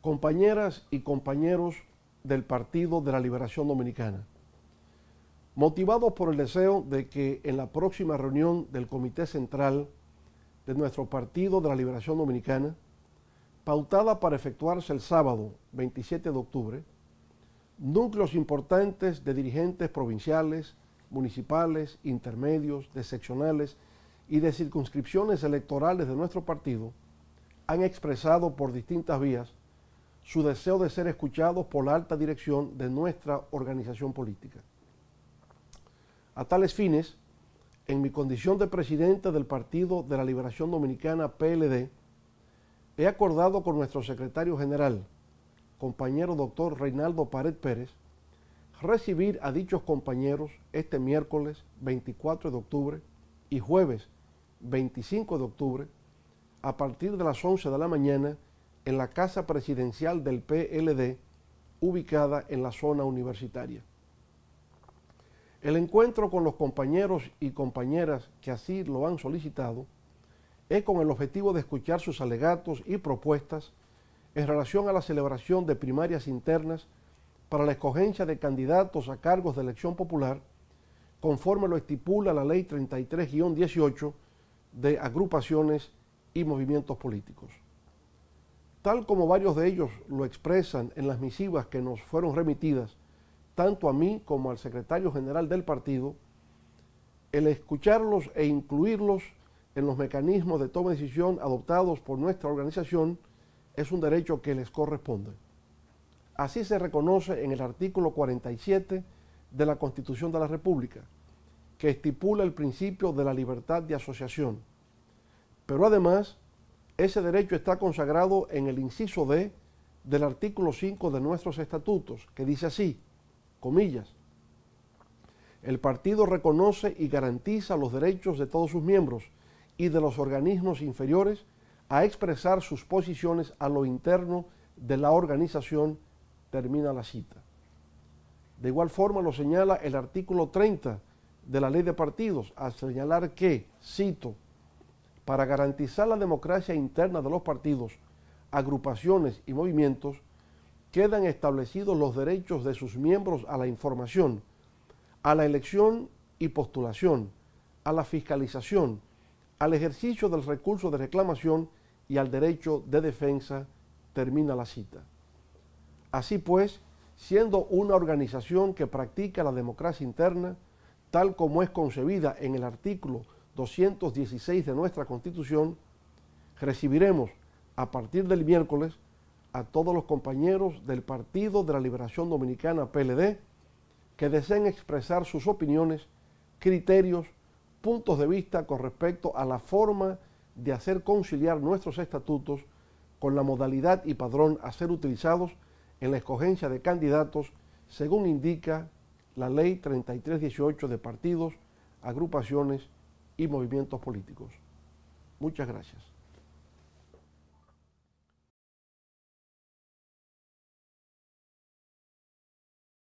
compañeras y compañeros del Partido de la Liberación Dominicana, motivados por el deseo de que en la próxima reunión del Comité Central de nuestro Partido de la Liberación Dominicana, pautada para efectuarse el sábado 27 de octubre, núcleos importantes de dirigentes provinciales, municipales, intermedios, de seccionales y de circunscripciones electorales de nuestro partido han expresado por distintas vías su deseo de ser escuchados por la alta dirección de nuestra organización política. A tales fines, en mi condición de presidente del Partido de la Liberación Dominicana PLD, he acordado con nuestro secretario general, compañero doctor Reinaldo Pared Pérez, recibir a dichos compañeros este miércoles 24 de octubre y jueves 25 de octubre a partir de las 11 de la mañana en la Casa Presidencial del PLD, ubicada en la zona universitaria. El encuentro con los compañeros y compañeras que así lo han solicitado es con el objetivo de escuchar sus alegatos y propuestas en relación a la celebración de primarias internas para la escogencia de candidatos a cargos de elección popular, conforme lo estipula la Ley 33-18 de agrupaciones y movimientos políticos. Tal como varios de ellos lo expresan en las misivas que nos fueron remitidas, tanto a mí como al secretario general del partido, el escucharlos e incluirlos en los mecanismos de toma de decisión adoptados por nuestra organización es un derecho que les corresponde. Así se reconoce en el artículo 47 de la Constitución de la República, que estipula el principio de la libertad de asociación. Pero además ese derecho está consagrado en el inciso D del artículo 5 de nuestros estatutos, que dice así, comillas, el partido reconoce y garantiza los derechos de todos sus miembros y de los organismos inferiores a expresar sus posiciones a lo interno de la organización, termina la cita. De igual forma lo señala el artículo 30 de la ley de partidos, al señalar que, cito, para garantizar la democracia interna de los partidos, agrupaciones y movimientos, quedan establecidos los derechos de sus miembros a la información, a la elección y postulación, a la fiscalización, al ejercicio del recurso de reclamación y al derecho de defensa, termina la cita. Así pues, siendo una organización que practica la democracia interna, tal como es concebida en el artículo 216 de nuestra Constitución, recibiremos a partir del miércoles a todos los compañeros del Partido de la Liberación Dominicana PLD que deseen expresar sus opiniones, criterios, puntos de vista con respecto a la forma de hacer conciliar nuestros estatutos con la modalidad y padrón a ser utilizados en la escogencia de candidatos, según indica la Ley 3318 de partidos, agrupaciones y movimientos políticos. Muchas gracias.